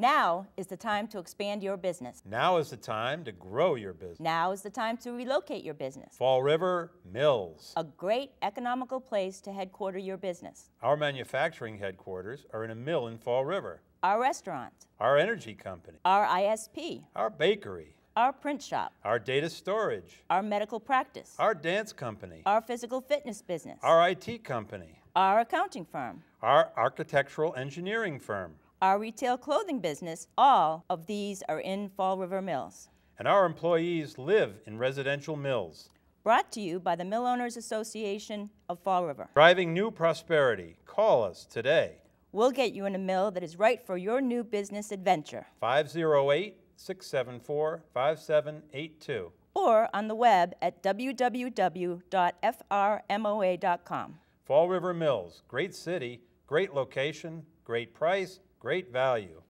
Now is the time to expand your business. Now is the time to grow your business. Now is the time to relocate your business. Fall River Mills. A great economical place to headquarter your business. Our manufacturing headquarters are in a mill in Fall River. Our restaurant. Our energy company. Our ISP. Our bakery. Our print shop. Our data storage. Our medical practice. Our dance company. Our physical fitness business. Our IT company. Our accounting firm. Our architectural engineering firm our retail clothing business, all of these are in Fall River Mills. And our employees live in residential mills. Brought to you by the Mill Owners Association of Fall River. Driving new prosperity. Call us today. We'll get you in a mill that is right for your new business adventure. 508 674 5782. Or on the web at www.frmoa.com. Fall River Mills, great city, great location, Great price, great value.